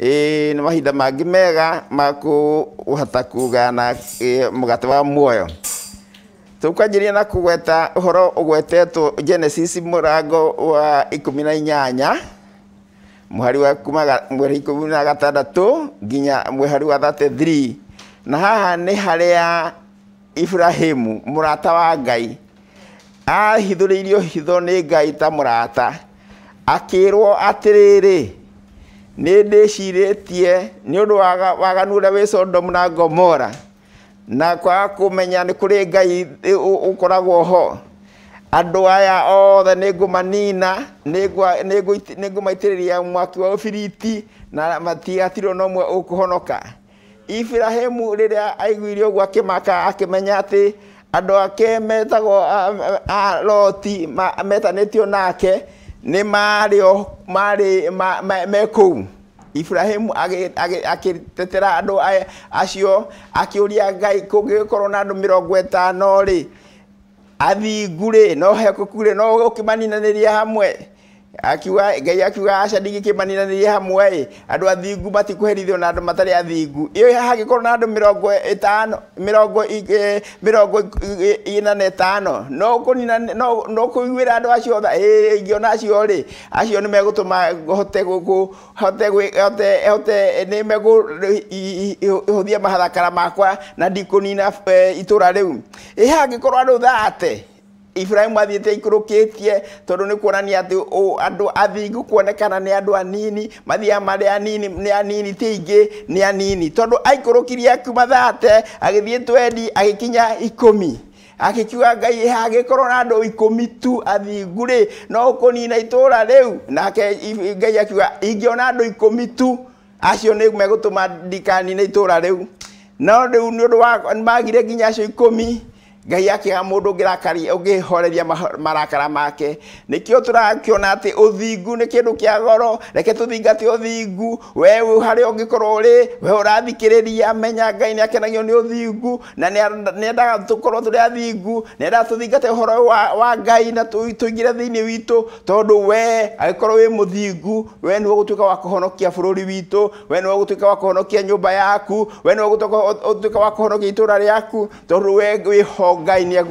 nä mahinda mangä mega makå hota kuga na må gate wa muoyo tå kwanjä na kå gweta å horo å gwetetwo genesis må rango wa ikå mi na inyanya mwhari wa kuma mweri ikå na gatandatå nginya mwehari wa 33 na haha nä harä iburahimu må rata wa ngai ahithå rä irio hitho nä ngai ta må rata akä rwo atä rä rä nä ndä cirä nä å ndå waganu å rä a wä sodomu na gomora na kwaga kå menya nä kå rä ngai å koragwo ho andå aya othe nä ngå manina nä ngå maitä rä ria mwaki wa ũbiriti na matigatirwo no mwe å kå honoka iburahimu rä rä a aiguire å guo akä maka akä menya atä andå ake metagwo loti metanä tio nake nä marĩ marĩ me kũu iburahimu agĩtetera andũ acio akĩũria ngai kũngĩgĩkorwo na andũ mĩrongo ĩtano rĩ athingu rĩ no hekoku rĩ no ũkĩmaninanĩria hamwe akiuga ngai akiuga aca ndingĩkĩmaninanĩria hamwe andå athingu matikuherithio na andå matarä athingu ĩyo korwo na andũ mä rongo mĩrongo mĩrongo ĩna na ĩtano no kũnina no ra andå acio tha ingĩona acio rĩ acio tå ma hote gũkũ hote hote hote nĩ megũhũthia maharakara makwa na rä u rĩu ĩ hangĩkorwo andũ thate Ibrahimu athiite ikurũkĩtie tondũ nĩ kuonania atĩ andũ athingu kuonekana ni andũ anini mathiaga marĩ anini ni anini ti aingĩ nĩ anini tondũ aikũrũkirie akiuma thate agĩthiĩ twendi agĩkinya ikũmi agĩkiuga ngai hangĩkorwo na andũ ikũmi tu athingu rĩ no ũkũnina itũũra rĩu nake ngai akiuga ingĩona andũ ikũmi tu acio nĩ megũtũma ndikanine itũũra rĩu no rĩu nĩ ũndũ wa magire nginya acio ikũmi ngai akiaga mundu ngirakaria ungihoreria marakara make nikio turakiona ati uthingu ni kindu kia goro reke tuthingate uthingu we haria ungikorwo uri we urathikiriria menya ngai ni akenagio ni uthingu na niendaga tukorwo turi athingu niendaga tuthingate uhoro wa ngai na tuingire thiini witu tondu we agikorwo wi muthingu we niwe gutuika wa kuhonokia bururi witu we niwe gutuika wa kuhonokia nyumba yaku we niwe gutuika wa kuhonokia itura riaku tondu we wiho ngai nä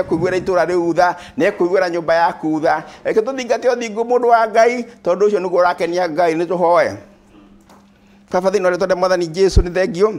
ekåiguä ra itå ra rä u tha nä ekåiguä ra nyå mba yaku tha reke tå thingate å thingå må ndå wa ngai tondå å cio nä guo å rakenia ngai nä tå hoe baba thä inä å rä tonde mwathani jesu nä thengio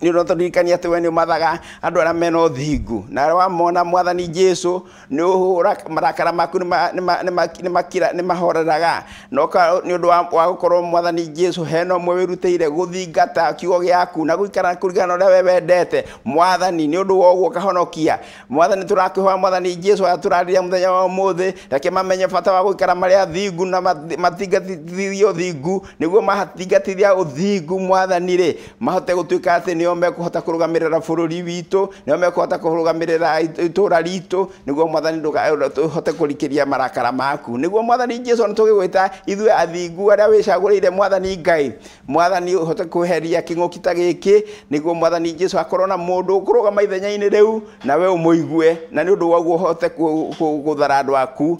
nä å rotondirikania atä we nä å mathaga andå arä a mena å thingu na wamona mwathani jesu nä å hå marakara maku nä mahoreraga nä å ndå wa gå korwo mwathani jesu hena å mwe wä rutä ire gå thingata kiugo gä aku na gå ikara kå ringana å rä a we wendete mwathani nä å ndå woguo kahonokia mwathani tå rakä hoya mwathani jesu aya tå rarä muthenya wa må thä reke mamenye bata wa gå ikara marä a thingu na matingatithirie å thingu nä guo matingatithia å thingu mwathani rä mahote gå tuä ka atä niyo mekuhota kurugamirira bururi witu niyo mekuhota kurugamirira itura ritu niguo mwathani ndukahote kurikiria marakara maku niguo mwathani jesu ni tugigwita ithue athingu aria wicagurire mwathani ngai mwathani uhote kuheria king'uki ta giki niguo mwathani jesu akorwo na mundu ukurugama ithenya-ini riu nawe umuigue na ni undu waguo uhote guthara andu aku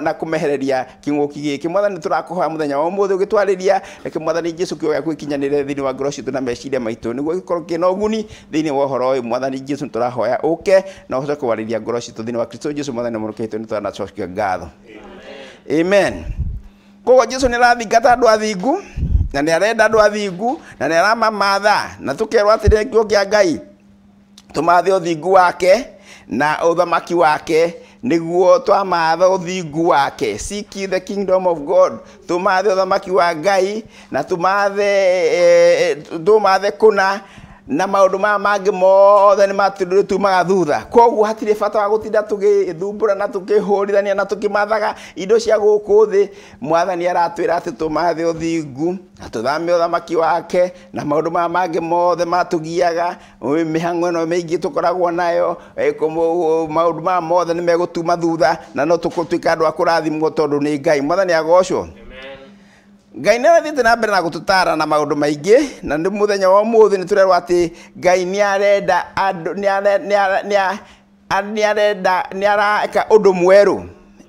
na kumehereria king'uki giki mwathani turakuhoya muthenya wa umuthi ugitwariria reke mwathani jesu kioya gwikinyanire thiini wa ngoro citu na meciria maitu niguo gũkorwo kĩna ũguni thĩinĩ wa ũhoro ũyũ mwathani jesu nĩ tũrahoya ũke na ũhote kwarĩria ngoro citũ thĩinĩ wa kristo jesu mwathani mũrũke witũ nĩ twanacokio ngatho amen koguo jesu nĩ arathingata andũ athingu na nä arenda andå athingu na nä aramamatha na tå kerwo atä rä kio gä a ngai tå mathe å thingu wake na å thamaki wake niguo twamatha uthingu wake seek the kingdom of god tumathe uthamaki wa ngai na tumathe eh, eh tumathe kuna na maundu maya mangi mothe ni matumaga thutha koguo hatirä bata wa gå tinda tå gä thumbå ra na tå kä hå rithania na tå kä mathaga indo cia gå kå thä mwathani aratwä ra atä tå mathe å thingu na tå thame å thamaki wake na maundu maya mangä mothe matå giaga mä hango ä no mä ingä tå koragwo nayo maundu maya mothe nä megå tuma thutha na no tå tuä ka andå a rathimwo tondå nä ngai mwathani agocwo ngai nä arathiä te na mbere na gå tå tara na maå ndå maingä na nä må thenya wa må thä nä tå rerwo atä ngai nä arenda nä arenda nä areka å ndå mwerå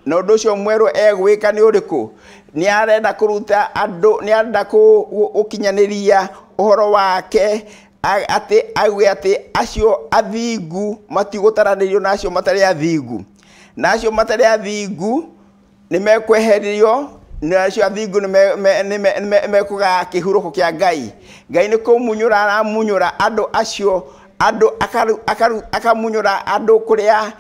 na å ndå å cio mwerå egwä ka nä å rä kå nä arenda kå ruta andå nä arenda gå kinyanä ria å horo wake atä auge atä acio athingu matigå taranä rio na acio matarä athingu na acio matarä athingu nä mekweheririo nä acio athingu mekugaga kä hurå ko kä a ngai ngai nä kå munyå ra aramunyå ra andå acio andå akamunyå ra andå kå rä a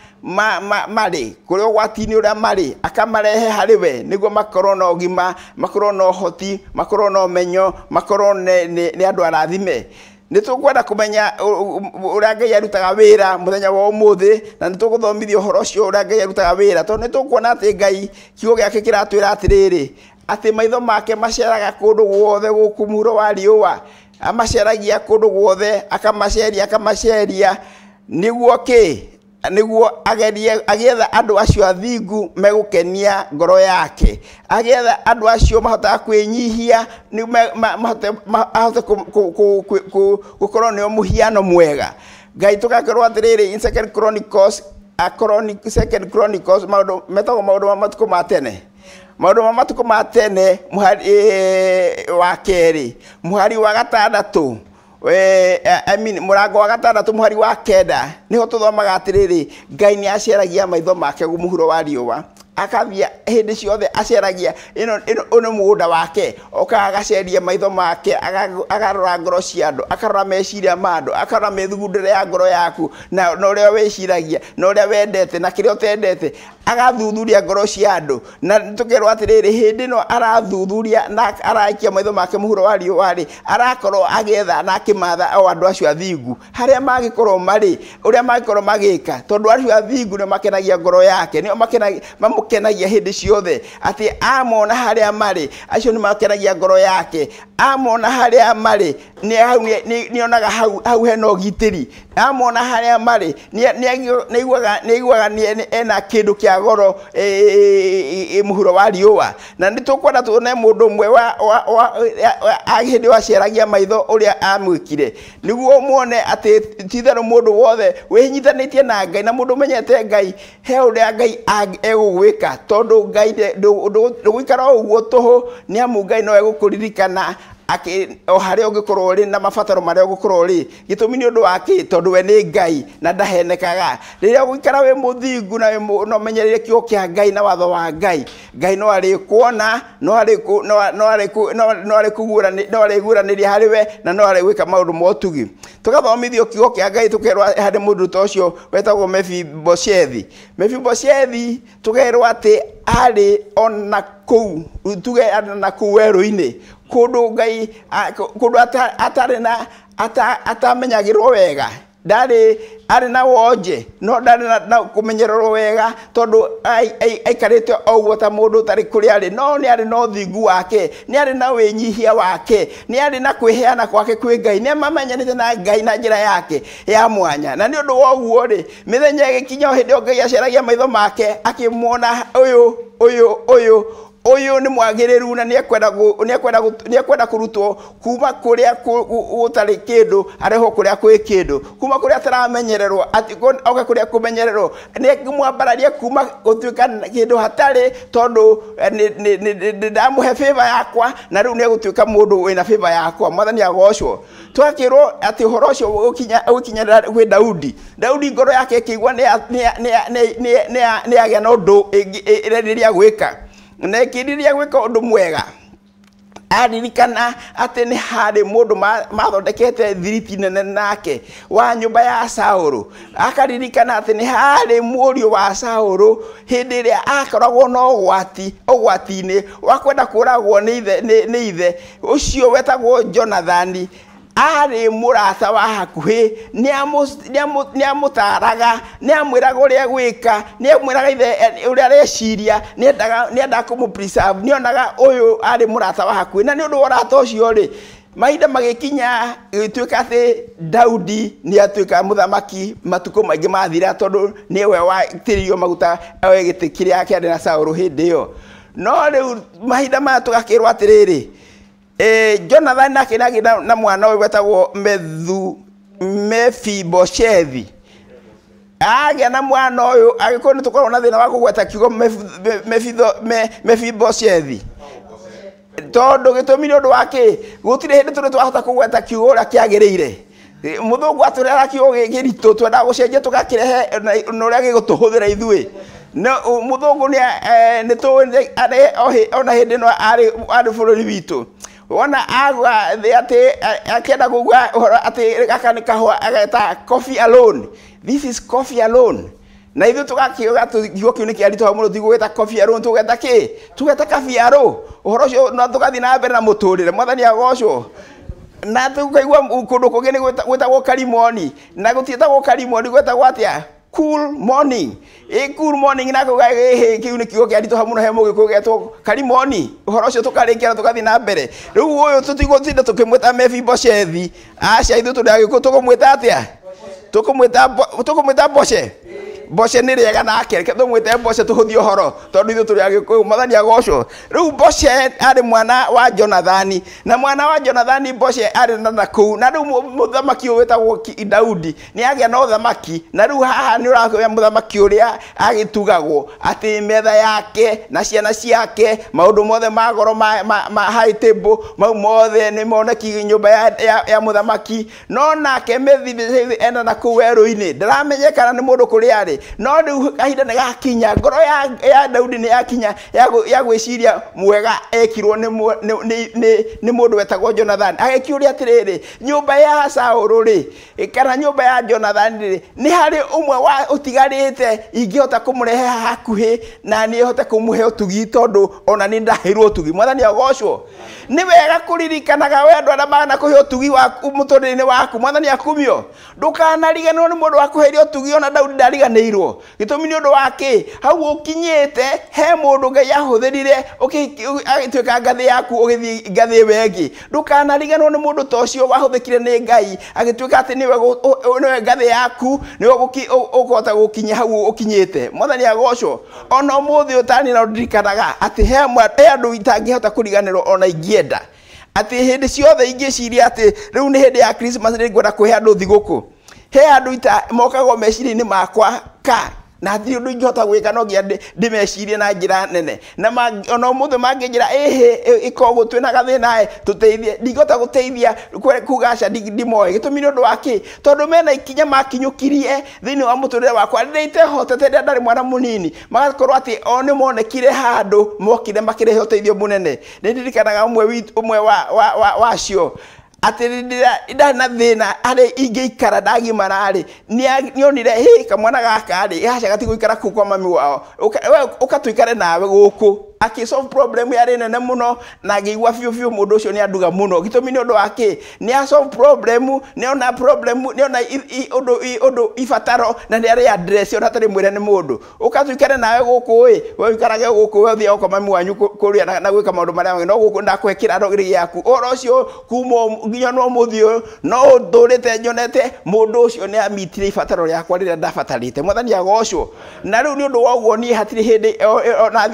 marä kå rä a å gwati inä å rä a marä akamarehe harä we nä guo makorwo na å gima makorwo na å hoti makorwo na å menyo makorwo nä andå arathime nä tå kwenda kå menya å rä a ngai arutaga wä ra må thenya wa må thä na nä tå gå thomithia å horo å cio å rä a ngai arutaga wä ra tondå nä tå kuona atä ngai kiugo gä ake kä ratwä ra atä rä rä atä maitho make maceraga kå ndå guothe gå kå muro wa riå amaceragia kå ndå guothe akamaceria akamaceria nä guo kä niguo agerie agietha andu acio athingu megukenia ngoro yake agietha andu acio mahotaga kwinyihia mahote gukorwo nio muhiano mwega ngai tugakorwo atiriri in second chronicles a chronic, second chronicles maundu metagwo maundu ma matuku ma tene maundu ma matuku ma tene muhari wa keri muhari wa gatandatu we eh, i mean murango wa gatandatu muhari wa kenda atä rä atiriri ngai ni aceragia maitho make huro wa riuwa akathia ndä ciothe aceragia ino gå nda wake oka agaceria maitho make agarora ngoro cia andu akarora meciria ma andu akarora re ya ngoro yaku na a uria wiciragia na a wendete na å tendete agathuthuria ngoro cia andu na tukerwa atiriri hindi no arathuthuria na araikia maitho make må huro wa riå arakorwo agetha na kimatha o andu acio athingu haria a mari uria marä magika tondu acio athingu ne makenagia ngoro yake nä makenagia mamukenagia hindi ciothe ati amona haria mari acio ni makenagia ngoro yake amona harä a marä ni onaga hau hau å gitä ri amona harä a ni nä aiguaga ena ni ena kindu kia goro må muhuro wa riũa na må ndå å mwe hä ndä waciaragia maitho nä guo mwone muone atĩ må ndå wothe tie na ngai na mũndũ menyete ngai he a ngai egũgwĩka tondũ ngai ndũgũikara o tå hå nä amu ngai no ririkana o harä a å korwo na mabataro marä a å ngå korwo rä gä tå mi nä å tondå we nä ngai na ndahenekaga rä rä a gå ikara wä må thingu na menyerere kä o a ngai na watho wa ngai ngai no ari kuona no arä guranä ria harä we na no ari gwä ka maå ndå ma ũtugi tå gathomithio kiugo kä a ngai tå kerwo harä må ndå ta å cio wetagwo mefiboshethi mefiboshethi tå gerwo atä arä ona kå u tuge na kå u werå-inä kundu ngai kundu atari na atamenyagirwo wega ndarä arä na wonje no ndarä na kå menyererwo wega tondå aikarä te oguo ta må ndå tarä kå rä arä no nä arä na å thingu wake nä arä na wä nyihia wake nä arä na kwä heana gwake kwä ngai nä mamenyanä te na ngai na njä ra yake ya mwanya na nä å ndå wa ũguo rä mä thenya gä kinya hä ndä ä yo ngai aceragia maitho make akä mwona å yå å yå å yå uyu ni mwagiriru na niekwenda niekwenda niekwenda kurutwo kuma kuria gutari kindu areho kuria kwi kindu kuma kuria ataramenyererwo ati oka kuria kumenyererwo niekimwambararia kuma gutuika kindu hatari tondu ndamuhe favor yakwa na riu niegutuika mundu wina favor yakwa mwathani agocwo twakirwo ati uhoro ucio ukinyarira gwi daudi daudi ngoro yake ikiigua niagea na undu ireriria gwika na ikĩriria gwĩka ũndũ mwega aririkana atĩ nĩ harĩ mũndũ mathondekete thiriti nene nake wa nyũmba ya saũrũ akaririkana atĩ nĩ harĩ mũriũ wa saũrũ hĩndĩ ĩrĩa akoragwo na ũgwati ũgwati-inĩ wa kwenda kũragwo nĩ ithe ũcio wetagwo jonathani arä må rata wa hakuhä nä amåtaraga nä amwä raga å rä a gwä ka nä amwä raga ithe å rä a areciria nä endaga kå må nä onaga å yå arä må rata wa hakuhä na nä å ndå ucio rata å cio rä mahinda magĩkinya gĩtuĩka atĩ daudi nĩ atuĩka mũthamaki matukũ maingĩ mathira we nĩwe watĩrĩirio maguta oe gĩtĩ kĩrĩa kĩarĩ na saũrũ hĩndĩ ĩyo no rĩu mahinda maya tũgakĩrwo atĩrĩrĩ jonathana akä nagä na mwana å gwetagwo methu mefiboshethi agä na mwana å yå agä korwo tå koragwo na thä na wa kå gweta kiugo mefiboshethi tondå gä tå mi nä å ndå wa gå tirä hä tå nä twahota kå gweta kiugo å rä a kä agä rä ire må thå ngå atå kiugo gä twendaga gå cenjia tå gakä rehe na å rä a gä gå tå hå thä ra ithuä må thå ngå e, nä ona hä no arä bå rå ri witå wona agwa thä atä akenda kugwa gua å horo atä gaka nä kahå ageta coffee alone this is coffee alone na ithu tugakiuga tugigo kiu nikiari tuha muno tigugeta kobiaru tugeta ki tugeta kabiaru uhoro ucio no tugathi na mbere na muturire mwathani agocwo na tukaigua kundu kungi ni gwetagwo karimoni na gutieta gutietagwo karimoni gweta gwatia cool morning ä cool morning na kuga gä kä u nä kiugo kä aritå ha no he må gä kå getwo karimoni å horo å cio tå karä kia na tå gathiä na mbere rä u å yå tå tigå tinda tå kä mwä ta thi aca ithu tå ndagä kå tå kå mwä ta atä tå kå mwä ta mboce mboce nä rä ega nake reke tå mwä te mboce tå hå thie å horo tondå ithuä tå rä agä kå yå mwathani agocwo rä u mboce arä mwana wa jonathani na mwana wa jonathani mboce arä na na kå u na rä u må thamaki å wä daudi nä agä na å thamaki na rä u haha nä å rakä må thamaki å rä a agä tugagwo atä metha yake na ciana ciake maå ndå mothe ma goro mau mothe nä moneki nyå mba ya, ya, ya må thamaki no nake ena na kå u werå-inä ndaramenya kana nä må ndå kå rä arä rĩ no rĩu kahinda nĩ gakinya ngoro ya, ya daudi nĩ yakinya ya gwĩciria mwega ekirwo nĩ mũndũ wetagwo jonathan agĩkiũria atĩrĩrĩ nyũmba ya saũrũ rĩ kana nyũmba ya jonathan rĩ nĩ harĩ ũmwe wa ũtigarĩte ingĩhota kũmũrehe hakuhĩ na niĩ hote kũmũhe ũtugi tondũ ona nĩ ndaheirwo ũtugi mwathani agocwo nĩ wega kũririkanaga we andũ arĩa magana kũhe ũtugi mũtũrĩre-inĩ waku mwathani akumio ndũkanariganĩrwo nĩ mũndũ wa kũheire ũtugi ona daudi ndariganĩirwo wetereirwo gitumi ni undu wa hau ukinyite he mundu ngai ahuthirire agituika ngathi yaku ugithi ngathi wengi riganwo ni mundu ta ucio wahuthikire ni ngai agituika ati niwe ngathi yaku niwe ukota gukinya hau ukinyite mwathani agocwo ona umuthi utani na ndirikanaga ati he andu itangihota kuriganirwo ona ingienda ati hindi ciothe ingiciria ati riu ni hindi ya christmas ni ngwenda kuhe andu thiguku he andå ita mokagwo meciria-inä makwa ka na hatirä å ndå ingä hota gwä ka no ngä ndä mecirie na njä ra nene na ona må thä mangä njä ra ähä ä kogå twä na gathä nae tå teithie ndingĩhota gå teithia kugaca ndimoe gä tå mi nä å ndå wa tondå mena ikinya makinyå kirie thä inä wa må tå rä re wakwa rä rä itehotete rä a ndarä mwana må nini magakorwo atä o nä monekire handå mokire makä rehe å teithio må nene nä ndirikanaga å mwe wacio atä ndarä na thä na harä ingä ikara ndagimara ni nä onire hä kamwana gaka ri gacha gatigå ikara kå kwa mami wao å katå ikare nawe gå kå aki solve problem yarä nene må no na giwa fio fio biå må ni aduga muno nä ni må no ni a solve nä å ndå problem ni ona problem nä ona å ndå ibataro na ni are address ona tarä mwä ni nä ukatu kere na we guku gå we ikarage guku we thia okoma mu anyu rä a na gwika ka maå ndå no guku nda ndakå he kä raro gä gäaku å horo å cio nginya no må no å nyonete må ndå ni a nä amitire ibataro rä akwa rä rä a ndabatarä te mwathani agocwo na rä ni nä å ndå wa å guo niä hatirä hä ndä ona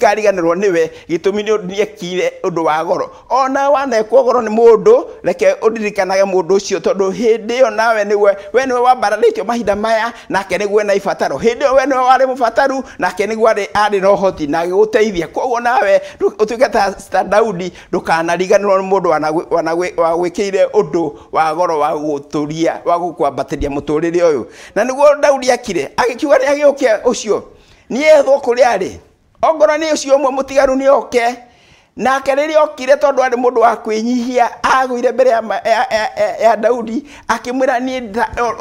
ndikariganirwo niwe gitumi ni niekire undu wa goro ona wanekwo goro ni mundu reke undirikanaga mundu ucio tondu hindi yo nawe niwe we niwe wambaranitio mahinda maya nake niguo na ibataro hindi iyo we niwe wari mubataru nake niguo ari na uhoti na agiguteithia koguo nawe utuike ta daudi ndukanariganirwo ni mundu wagwikire undu wa goro wa guturia wa gukwambatiria muturire uyu na niguo daudi akire agikiuga ni agiukia ucio niethwo kuria ari ongorwo nä å cio ũmwe må tigaru nä oke nake rä rä okire tondå arä må ndå wa kwä nyihia agå ire mbere ya daudi akä mwä ra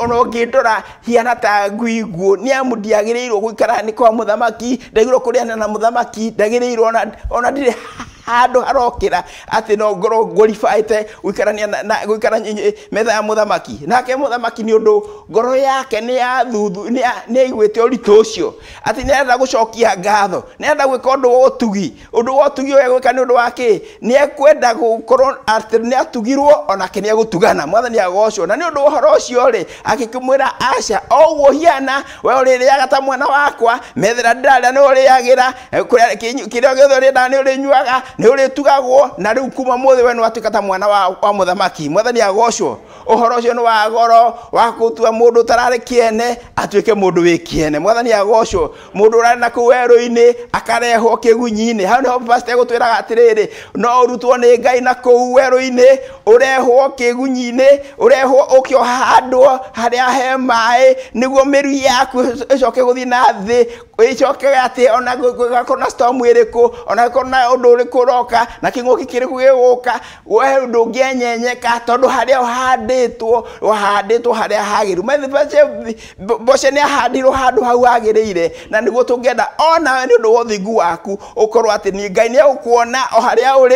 ona å ngä ndora hiana ta nguiguo nä amå ndiagä rä irwo gå ikara nä kwa må thamaki ndagä rwo kå rä ana na må thamaki ndagä rä irwo ona ndirä handu harokira ati no ngoro ngoribaite guikarania na guikarania metha ya muthamaki nake muthamaki ni undu ngoro yake ni ya thuthu ni aiguite uritu ucio ati ni arenda gucokia ngatho ni arenda gwika undu wa utugi undu wa utugi uria gwika ni undu wa ki ni ekwenda gukorwo ati ni atugirwo onake ni egutugana mwathani agocwo na ni undu wa horo ucio ri agikimwira aca oguo hiana we uririaga ta mwana wakwa methera ndiraria ni uriagira kiria nä å rä nyuaga ni uri tugagwo na riu kuma må we ni watuä ta mwana wa, muthamaki mwathani agocwo uhoro ucio ni wagoro wa goro mundu kå kiene må mundu å kiene mwathani agocwo mundu ndå å rarä na kå werå-inä akarehwo kä gunyinä hau nä ho gå twä raga no urutwo ni ngai na kå u ini inä å rehwo kä gunyinä å rehwo å kä a he mai nä guo mä ru yaku ä coke gå na thi ä coke atä ona gakorwo na storm ä rä ona gakorwo na å ndå roka na kingoki kä rä gu we ndu ngä enyenyeka tondå harä a handä two wahandä two harä a hagä ru mboce nä ahandirwo handå hau hagä na nä guo ona ni ndu wothi nä waku ukorwa ati ni ngai ni agå o harä a å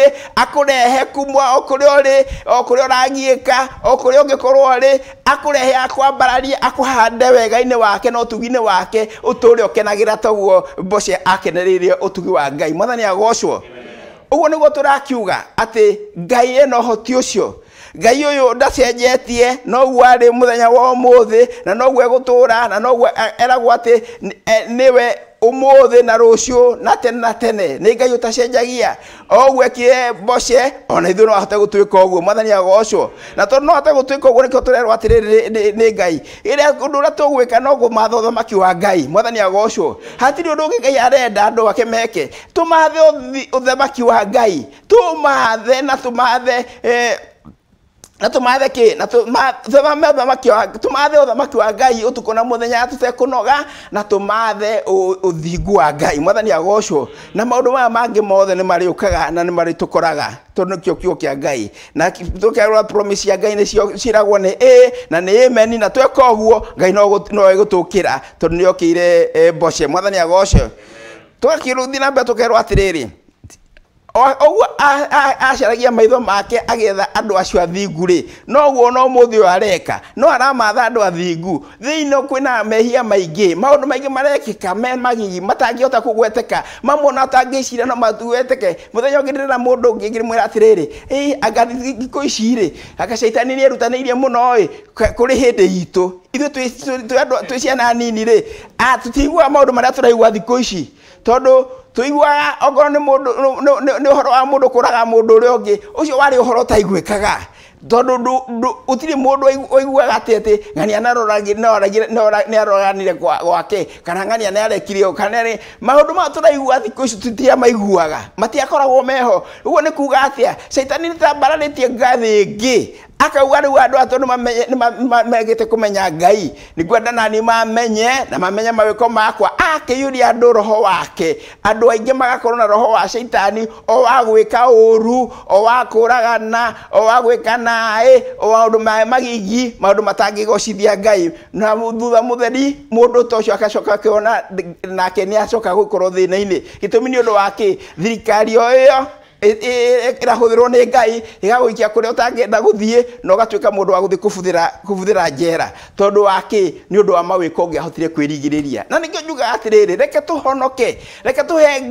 rä kumwa okuri uri okuri a okuri rä o akurehe rä a å akwambararie akå hande wega-inä wake na å wake uturi tå toguo boshe akenereire utugi wa ngai mwathani agocwo uguo niguo turakiuga ati ngai ena uhoti ucio ngai uyu ndacenjetie noguo ari muthenya wa umuthi na noguo egutura na noguo eragwo ati eh, niwe umuthi na rucio na tene na tene ni ngai utacenjagia oguo ekire mboce ona ithuĩ no ahote gũtuĩka ũguo mwathani agocwo na tondũ no ahote gũtuĩka ũguo nĩkĩo tũrerwo atĩrĩrĩ nĩ ngai ĩrĩa ũndũ ũrĩa ka no gũmatha ũthamaki wa ngai mwathani agocwo hatiri ũndũ ũngĩ ngai arenda andũ ake meke tũmathe ũthamaki wa ngai mathe na tũmathe eh, na tumathe kä na tumathe ũthamaki wa tumathe ũthamaki wa ngai ũtukũ na mũthenya noga na tũmathe ũthingu wa ngai mwathani agocwo na maũndũ maya mangĩ mothe nĩ marĩũkaga na nĩ marĩtũkoraga tondũ nĩkĩo kiugo kĩa ngai na tũkerora promise ya ngai nĩcio ciragwo nĩ ĩ na nĩ meni na tweka ũguo ngai no ĩgũtũkĩra tondũ nĩokĩire e, mbocĩ mwathani agocwo twakĩrũthi na mbere tũkerwo atĩrĩrĩ oguo acaragia maitho make agetha andå acio athingu rä noguo no må thä å areka no aramatha andå athingu thä-inä kwä na mehia maingä maå ndå maingä marekĩka me magigi matangä hota kå gweteka mamwe ona atangä cira no matueteke må thenya å ngä ndä na må ndå ngä ngä mwä ra atä rä rä angithikå ici rä agacaitani nä erutanä irie må no ä kå rä hä ndä itå ithuĩ twä ciana nini rä tå tigua maå ndå marä a tå raigua ici tondå tuiguaga okorwo nä må ndå nä å horo wa må ndå kå raga må ndå å rä a å ngä å cio warä å horo taiguä kaga tondå å tirä må ndå oiguaga atä atä ng'ania nä aroranire gwake kana ng'ania nä arekire kana maå ndå ma tå raigua thikå ici titira maiguaga matiakoragwo meho å guo nä kuga atä a caitani nä tambararä tie ngathä ngä akauga rä u andå atå nä te kumenya ngai nä ngwenda nani mamenye na mamenye mawä ko makwa akä yå ria andå roho wake andå aingä magakorwo na roho wa ceitani o wa gwä ka å ru o wa kå ragana o wa gwä ka naä o maå ndå maä magigi maå ndå matangä gocithia ngai na thutha må theri må ndå ta å cio agacoka akä ona nake nä acoka gå korwo thä na-inä gä tå mi nä å ndå wa kä thirikari o ä yo ĩrahũthĩrwo nĩ ngai ĩgagũikia kũrĩa ũtangĩenda gũthiĩ na ũgatuĩka mũndũ wa gũthiĩ kũbuthĩra njera tondũ wa kĩ nĩ ũndũ wa mawĩka ũngĩahotire kwĩrigĩrĩria na nĩkĩo njugaga atĩrĩrĩ reke tũhonoke reke tũhe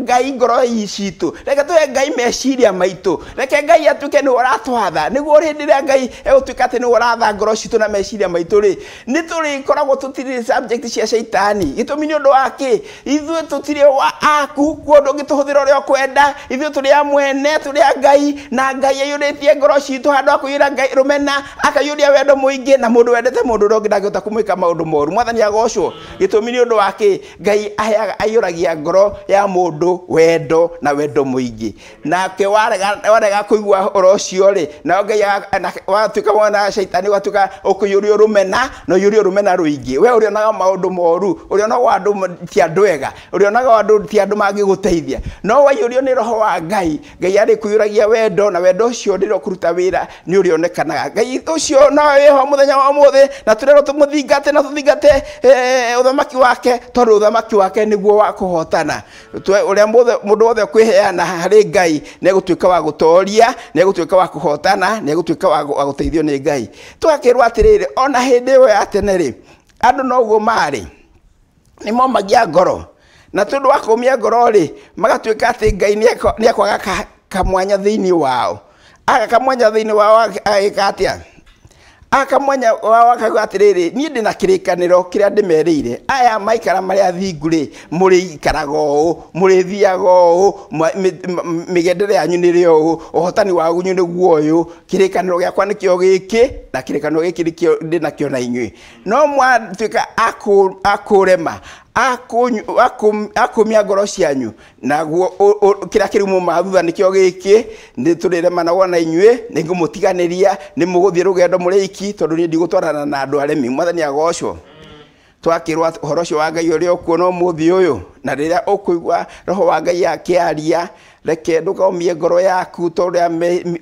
ngai ngoro citũ reke tũhe ngai meciria maitũ reke ngai atuĩke nĩwe ũratwatha nĩguo hĩndĩ ngai egũtuĩka atĩ nĩwe ũratha ngoro citũ na meciria maitũ rĩ nĩ tũrĩkoragwo tũtirĩ subject cia shaitani gĩtũmi nĩ ũndũ wa kĩ ithuĩ wa aku kuo ndũngĩtũhũthĩra ũrĩa ũkwenda ithuĩ tũrĩ ya mwene turi a ngai na ngai ayuritie ngoro citu handu akwira ngai rumena akayuria wendo muingi na mundu wendete mundu uria ungi ndangihota kumwika maundu moru mwathani agocwo gitumi ni undu wake ngai ayuragia ngoro ya mundu wendo na wendo muingi nake warega kuigua oro ucio ri nao ngai watuika mwana shaitani watuika ukiyuria rumena na uyuria rumena ruingi we uri urionaga maundu moru urionaga andu ti andu ega urionaga andu ti andu mangiguteithia no waiyurio ni roho wa ngai ngai ngai arä kå yå wendo na wendo å cio ndä rä kå ruta wä ra nä å rä onekanaga ngai å cio no wä ho må thenya wa må thä na tå rerwo tå må thingate na tå thingate eh, å eh, thamaki wake tondå å thamaki wake nä guo wa kå hotana å rä a må ndå wothe kwä heana harä ngai nä gå tuä ka wa gå toria nä gå tuä ka wa kå hotana nä gå tuä ka wa gå teithio nä ngai tågakä rwo atä rä rä ona hä ndä ä yo ya tene rä andå noguo marä nä momagia ngoro na tondu wa kumia ngoro ri magatuika ati ngai ni akwaga kamwanya thiini wao aga kamwanya thiini wao agika atia kamwanya wao akauga atiriri niĩ ndĩ na kĩrĩkanĩro kĩrĩa ndĩmerĩire aya maikara marĩa athingu rĩ mũrĩ ikaraga ũũ mũrĩ thiaga ũũ mĩgendere yanyu nĩrĩ ũũ ũhotani wagunyu nĩguo ũyũ kĩrĩkanĩro gĩakwa nĩkĩo giki na kĩrĩkanĩro gĩkĩ ndĩ nakĩo na inyuĩ no mwatuĩka akurema akumia ngoro cianyu naguo kira mu mathutha nikio giki mana wona inyue ningumutiganiria nimuguthie rugendo muriki tondu ni ndigutwarana na andu aremi mwathani agocwo twakirwa horo cio wa ngai uri ukuona muthi uyu na rira ukuigua roho wa ngai akiaria reke ndukaumie ngoro yaku tondu ya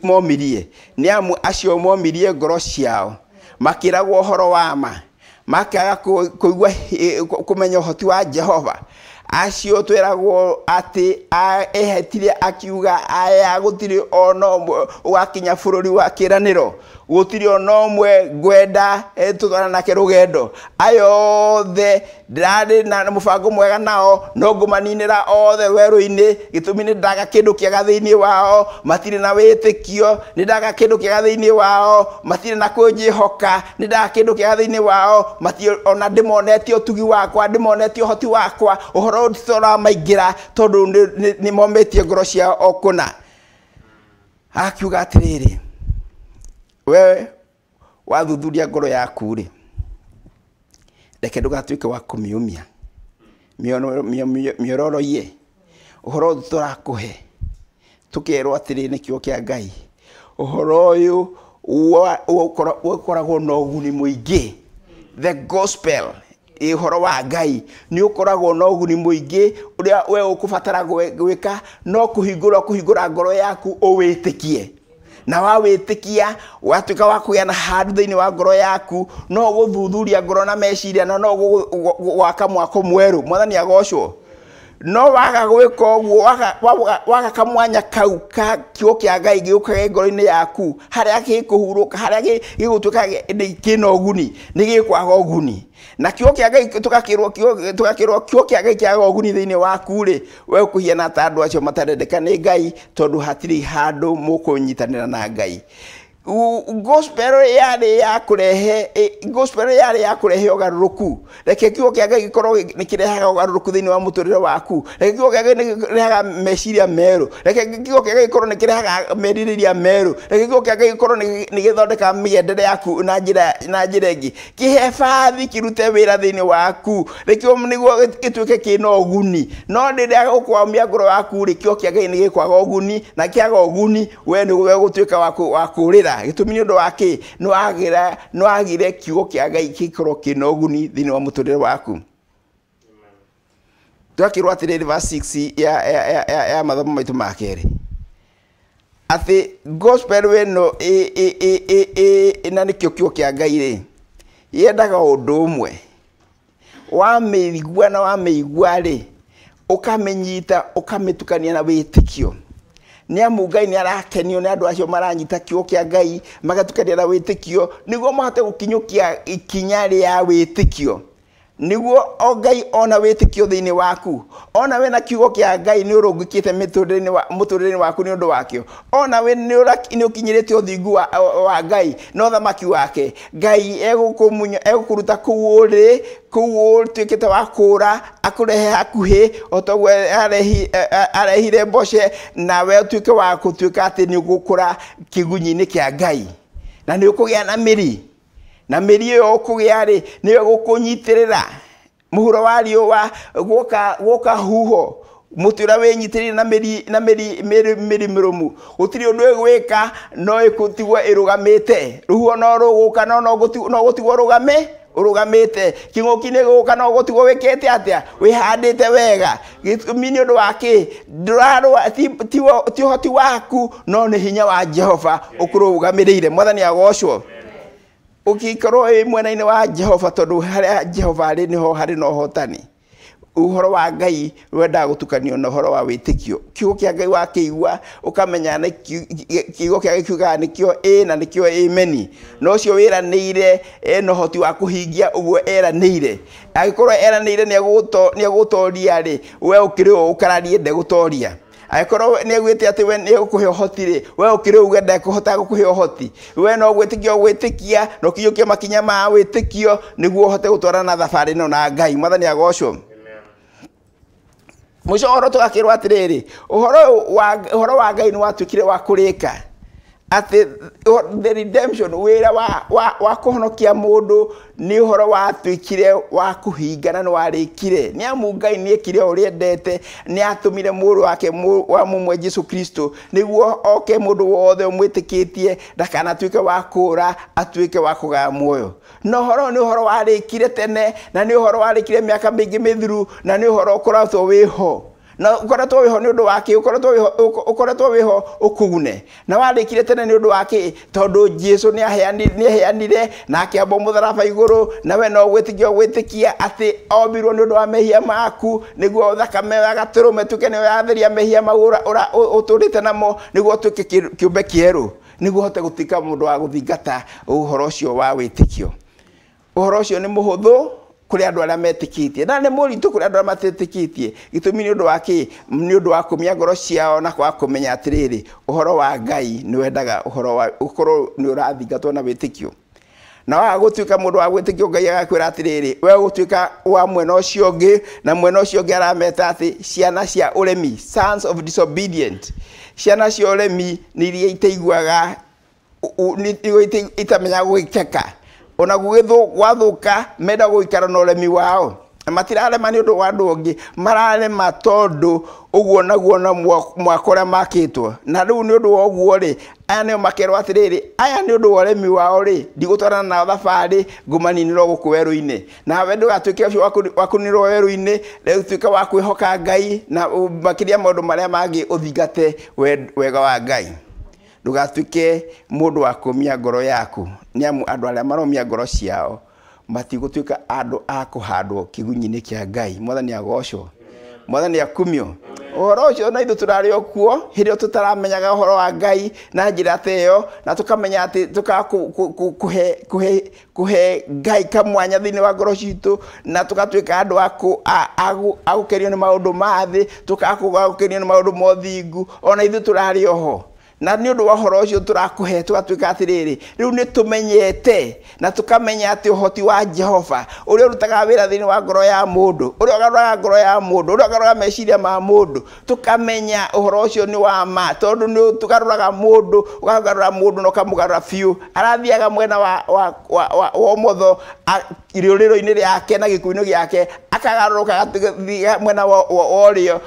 momirie ni amu acio momirie ngoro ciao makiragwo horo wa ma makaga kuigua kumenya uhoti wa jehova acio twiragwo ati ehetire akiuga aya gutiri ona umwe ugakinya bururi wa kiraniro gutiri ona umwe ngwenda tugana nake rugendo ayothe ndirari na mubango mwega nao no ngumaninira othe weru-ini gitumi ni ndaga kindu kĩega thĩinĩ wao matirĩ na wĩtĩkio ni ndaga kindu kĩega thĩinĩ wao matirĩ na kwĩnjĩhoka nĩ ndaga kĩndũ kĩega thĩinĩ wao ona ndĩmonetie ũtugi wakwa ndĩmonetie ũhoti wakwa ũhoro ũtitoramaingĩra tondu ni momĩtie ngoro ciao o kũna akiuga atĩrĩrĩ wewe wathuthuria ngoro yaku rĩ reke ke wa tå mĩororoie ũhoro ũyũ tũrakũhe tũkerwo atĩrĩ kä a ngai yå å koragwo na må ingä the gospel horo wa ngai nĩ ũkoragwo na å rä a we gwä ka no hingå ra ngoro yaku kie na wawĩtĩkia ũgatuĩka wa kũgĩa na handũ thĩinĩ wa ngoro yaku no gũthuthuria ngoro na meciria na no waka mwako mwerũ mwathani agocwo no waga gwĩka ũguo waga kamwanya kau ka kiugo kĩa ngai gĩũkage ngoro-inĩ yaku harĩa gĩkũhurũka harĩa gĩgũtuĩka kĩna ũguni nĩ gĩkwaga ũguni na kiugo kia ngai tugakirwo tugakirwo kiugo kia ngai kiaga goguni thĩinĩ waku rĩ we hiana ta andũ acio matarendeka nĩ ngai tondũ hatirĩ handũ mũkũnyitanĩra na ngai gospel yarĩ ya kurehe gospel yarĩ ya kũrehe ũgarũrũku reke kiugo kĩa ngai gĩkorwo nĩ kĩrehaga ũgarũrũku thĩinĩ wa mũtũrĩre waku reke kiugo kĩa ngai nĩ kĩrehaga meciria merũ reke kiugo kĩa ngai gĩkorwo nĩ kĩrehaga merirĩria merũ reke kiugo kĩa ngai gĩkorwo nĩ gĩthondekaga mĩgendere yaku na njĩra na njĩra ĩngĩ kĩhe bathi kĩrute wĩra thĩinĩ waku rĩkĩo nĩguo gĩtuĩke kĩna ũguni no rĩrĩa gũkwamia ngoro waku rĩkĩo kĩa ngai nĩ gĩkwaga ũguni na kiaga ũguni we nĩ gũtuĩka wa kũũrĩra kĩaga gĩtũmi nĩ ũndũ wa kĩ nĩ wagire kiugo kia ngai kikoro kĩna ũguni thĩinĩ wa muturire waku twakĩrwo atĩrĩrĩ verse 6 ya, ya, ya, ya, ya we no ma e e e e na nĩkĩo kiugo kia ngai rĩ yendaga umwe wa meigwa na meigwa rĩ ukamenyita ũkamĩtukania na wĩtĩkio nä amu ngai nä arakenio nä andå acio maranyita kiugo kä a ngai magatukania na wä tä kio nä guo mahote gå kinyå kia ikinya rä a wä tä kio niguo o ngai ona witikio thiini waku ona we na kiugo kia ngai ni urungikite muturireni waku ni undu wakio ona we ni ukinyirite uthingu wa, wa ngai no thamaki wake ngai egũkũruta kũu ũrĩ kũu ũtuĩkĩte wa kũũra akũrehe hakuhĩ o toguo arehire mboce nawe ũtuĩke wa gũtuĩka atĩ nĩ ũgũkũra kĩgunyĩ-inĩ kĩa ngai na nĩ ũkũgĩa na mĩri na mä ri ä yo å kå gä a rä nä gå kå nyitä rä ra må wa riå gwoka huho mutira we winyitirire na miri na miri miri mirumu utiri undu igwika no ikutigwo irugamite ruho no ruguka no no gutigwo rugame urugamite king'uki ne guka no gutigwo wekete atia wihandite wega gitumi ni undu waki ndurarwa ti hoti waku no ni hinya wa jehova ugamireere mwathani agocwo ũngĩkorwo wĩ mwena-inĩ wa jehova tondũ harĩa jehova arĩ nĩho harĩ na ũhotani uhoro wa ngai rwendaga gũtukanio na horo wa wĩtĩkio kiugo kĩa ngai wakĩigua ũkamenya kiugo kĩa ngai kiugaga nĩkĩo ĩ na nĩkĩo ĩmeni na ũcio e no hoti wa kũhingia ũguo eranĩire angĩkorwo eranĩire nĩegũtoria rĩ we ũkĩrĩ ũũ ũkararie ndegũtoria angikorwo nä agwä atä we nä egå kå he ũhoti rä we å kä rä uge ndekå hota gå kå he ũhoti we no gwä tä kia gwä tä kia na å kia makinya ma wä tä kio nä guo å hote gå na thabarä no na ngai mwathani ni må co å horo tå gakä rwo atä rä rä å horo wa ngai nä watuä kire wa kå rä ka atä the redemption wä wa wa wa kå honokia må ndå nä å horo watuä kire wa kå hingana nä warä kire nä amu ngai nä ekire å rä endete nä atå mire må rå wake wa må mwe jesu kristo nä guo oke må ndå wothe å mwä tä kä tie ndakanatuä ke wa kå ra atuä ke wa kå gaa muoyo na å horo nä å horo warä kire tene na nä å horo warä kire mä aka mä ingä mä na nä å horo å koratwo wä ho na ukoretwo wiho ni undu wa ki ukoretwo wiho ukoretwo wiho ukugune na warikire tene ni undu wa tondu Jesu ni aheani ni aheanire na akiamba mutharaba iguru na we no gwitikia gwitikia ati obirwo ni undu wa mehia maku niguo thakame ya gaturume tuke ni yatheria mehia mau uturite namo niguo tuke kiumbe kieru niguo hote gutika mundu wa guthingata uhoro ucio wa witikio uhoro ucio ni muhuthu kuri andu aria metikitie na ni muritu kuri andu aria matetikitie gitumi ni undu wa ki ni undu wa kumia ngoro ciao na kwa kumenya atiriri uhoro wa ngai ni wendaga uhoro wa ukoro ni urathingatwo na witikio na waga gutuika mundu wa gwitikio ngai agakwira atiriri we gutuika wa mwena ucio ngi na mwena ucio ungi arameta ati ciana cia uremi sons of disobedient ciana cia uremi ni iria iteiguaga itamenyaga gwikeka ona gugithu wathuka menda guikara na uremi wao matirarema nä å ndå wa andå angä mararema tondå å guo naguo na mwaka å rä a makä two na rä u nä å ndå wa å guo rä aya ni makero makerwo atä rä rä aya nä å ndå wa å remi wao rä ndigå na thabari thabarä ni ro rwo gå kå werå-inä nawe ndå gatuä ke å cio wakunä rwo werå-inä tuä ke wa kwä hoka ngai na makä ria maå ndå marä a mangä å thingate wega wa ngai ndugatuike mundu wa kumia ngoro yaku ni amu andu aria maromia ngoro ciao matigũtuĩka andũ a kũhandwo kĩgunyinĩ kĩa ngai mwathani agocwo mwathani akumio ũhoro ũcio na ithu tũrarĩ okuo hĩndĩ ĩyo tũtaramenyaga wa ngai na njĩra ta na tũkamenya atĩ tũkaa kuhe ngai kamwanya thĩinĩ wa ngoro citũ na tũgatuĩka andũ agũkenio nĩ maũndũ ma thĩ tũkaa kũgaũkenio nĩ maũndũ ma ũthingu ona ithu tũrarĩ oho na nä å ndå wa horo å cio tå rakå tugatuä ka atä rä rä u nä tå menyete na tå kamenya atä å hoti wa jehova å rä a å rutaga wä ra thä inä wa ngoro ya må ndå å rä a å garå ngoro ya må ndå å rä a å garå meciria ma må ndå tå kamenya å horo å cio nä wa ma tondå nä tå garå raga må ndå å gagarå ra må ndå na å kamå garå ra biå arathiaga mwena wa wa wa wa motho rä rä ro-inä rä ake na gä kuinä gä ake akagarå mwena wa å rä o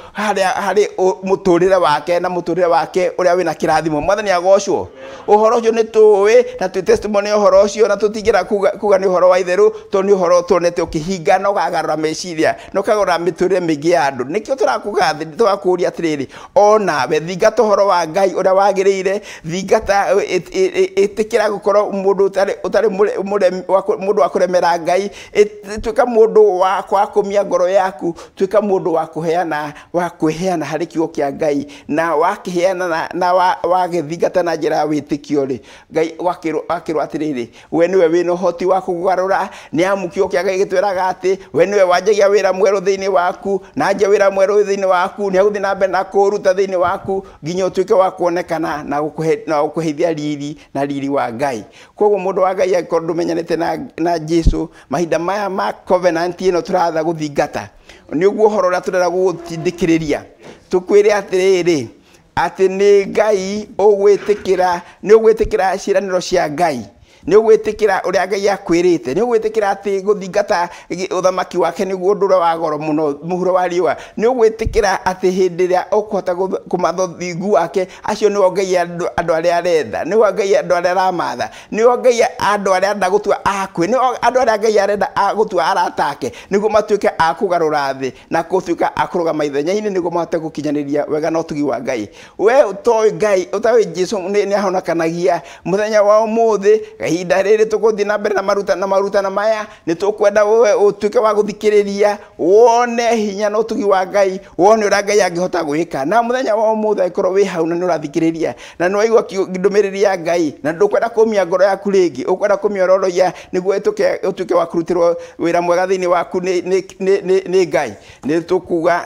harä må tå rä re wake na må tå rä re wake å rä a wä na kä thimo mwathani agocwo uhoro ucio ni tuwi na twi testimony uhoro ucio na tutingira kuga ni uhoro wa itheru to ni uhoro tuonete ukihinga na ukagarura meciria na ukagora miturire mingi ya andu nikio turakuga tugakuria atiriri onawe thingata uhoro wa ngai uria wagiriire thingata itikira gukorwo mundu utari mundu wa kuremera ngai tuika mundu wa kwakumia ngoro yaku tuika mundu wa kuheana wa kuheana harä kiugo kä ngai na wakä heana na, na wa, wagĩthingata na njĩra ya wĩtĩkio rĩ ngai akiru atiriri we niwe nĩwe no hoti wa kugarura ni amu kĩo ngai gĩtwĩraga ati we nĩwe wanjagia wira mweru thini waku na anjia wira mweru thini waku ni aguthi na mbere na kuruta thini waku nginya ũtuĩke wa kuonekana na na gũkũheithia riri na riri wa ngai koguo mũndũ wa ngai angĩkorwo ndũmenyanĩte na, na jesu mahinda maya ma covenant ino turatha guthingata ni uguo ũhoro ũrĩa tũrenda gũgũtindĩkĩrĩria tũkwĩre atĩrĩrĩ atĩ nĩ ngai ũgwĩtĩkĩra nĩ ũgwĩtĩkĩra ciĩranĩro cia ngai nä å gwä tä kä ra å rä a ngai akwä rä te nä å gwä tä kä ra atä gå thingata å thamaki wake nä guo å ndå rä wa goro må no må huro wa riå a nä å gwä tä kä ra atä hä ndä ä rä a å kåhota kå matha thingu wake acio nä o ngai andå arä a aretha nä o ngai andå arä a aramatha nä o andå arä a anda gå tua akwä nä andå arä a ngai arenda gå tua aratake nä guo matuä ke akå garå ra thä na gå tuä ka akå rå gama ithenya-inä nä guo mahote gå kinyanä ria wega na å tugi wa ngai we å toä ngai å tawä jesu nä ahonokanagia må thenya wa å må thä ihinda riri tũgũthiĩ na mbere na maruta na maruta na maya nĩ tũkwenda wewe ũtuĩke wa guthikiriria wone hinya na ũtugi wa ngai wone ura ngai angihota gwĩka na muthenya wa ũmũthĩ angĩkorwo wi hau na nĩ ũrathikĩrĩria na ni waigwa ndũmĩrĩri ngai na ndukwenda kumia ngoro yaku rĩngĩ ũkwenda kũmiororoia nĩguo ũtuĩke wa kũrutĩrwo wira mwega thĩinĩ waku ni ngai nĩ tũkuga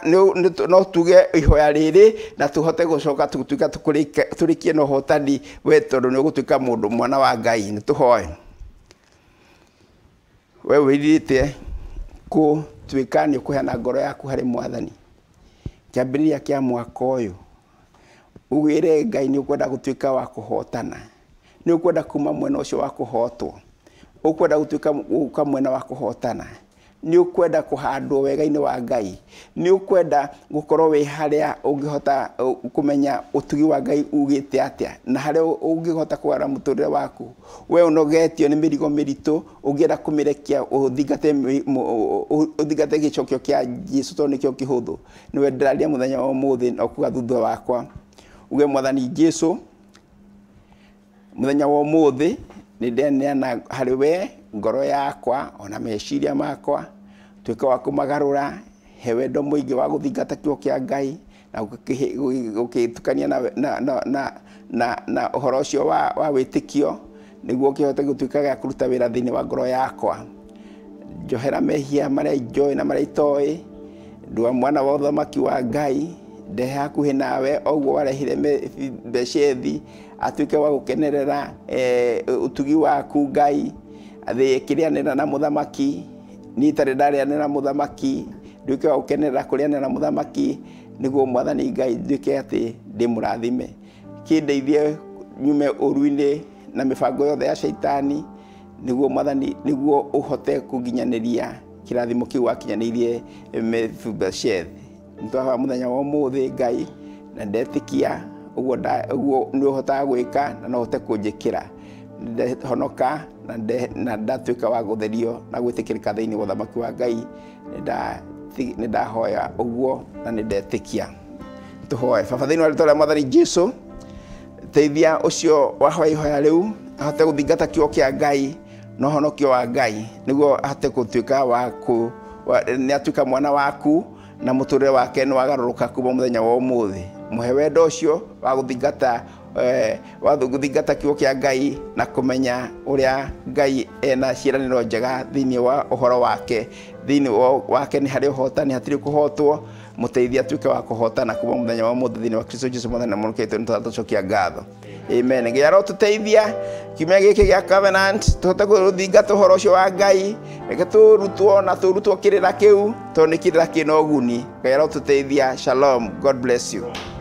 no tuge ihoya riri na tuhote gucoka tutuika tukurike turikie no hotani wetondo ni gutuika mundu mwana wa ngai ni nĩ hoye we wirite ku tuika ni kuheana ngoro yaku hari mwathani kiambiriria kia mwaka uyu ugire ngai ni ukwenda gutuika wa kuhotana ni ukwenda kuma mwena ucio wa kuhotwo ukwenda gutuika ukamwena mwena wa kuhotana nä å kwenda kå handwo wega-inä wa ngai nä å kwenda gå korwo wä harä a å ngä hota kå menya å tugi wa ngai ugite te atä a na harä a å ngä hota kå må tå rä re waku we å nogetio nä mä rigo mä ritå å ngä enda kå mä rekia å thingate gä cokio kä a jesu tondå nä kä o kä hå thå nä we må thenya wa må thä na kuga thutha wakwa uge mwathani jesu må thenya wa må thä nä ndeneana harä we ngoro yakwa ona meciria makwa tuä wa kå magarå ra he wendo må ingä wa gå thingata kä a ngai na gå kä tukania na å horo å cio wa wä tä kio nä guo kä hote gå tuä kå ruta wä ra thä inä wa ngoro yakwa njohera mehia marä a injoä na marä a itoä ndua mwana wa å thamaki wa ngai ndehe hakuhi nawe oguo warehire mbeca ethi atuike wa gukenerera utugi e, waku ngai athi kirianira na muthamaki ni tare ndarianira muthamaki nduike wa gukenerera kurianira muthamaki niguo mwathani ngai nduike ati ndimurathime kindeithie nyume uruini na mibango yothe ya shaitani niguo mwathani niguo uhote kuginyaniria kirathimo kiu akinyanirie Mephibosheth nitwahoya muthenya wa muthi ngai na ndetikia ũguo nĩ ũhotaga gwĩka na no ũhote kũnjĩkĩra honoka na ndatuĩka wa gũtherio na gwĩtĩkĩrĩka thĩinĩ wa thamaki wa ngai nĩ ndahoya ũguo na nĩ ndetĩkia tũhoe baba thĩinĩ wa tola rĩa mwathani jesu teithia ũcio wahoya ihoya rĩu ahote gũthingata kio kia ngai na honokio wa ngai nĩguo ahote wa ku nĩ atuĩka mwana waku na mũtũrĩre wake nĩ wagarũrũka kuma mũthenya wa ũmũthĩ muhe wendo ucio wa guthingata eh, guthingata kiugo kia ngai na kumenya uria ngai ena ciiraniro njega thiini wa uhoro wake thiini wake ni hari uhotani hatiri kuhotwo muteithia tuike wa kuhotana kuma muthenya wa muthe thiini wa kristo jesu mwathani na murukitu nitatucokia ngatho amen ngai tuteithia kiumia giki gia covenant tuhote guthinga uhoro ucio wa ngai reke turutwo na turutwo kirira kiu tondu ni kirira kina uguni ngai tuteithia shalom god bless you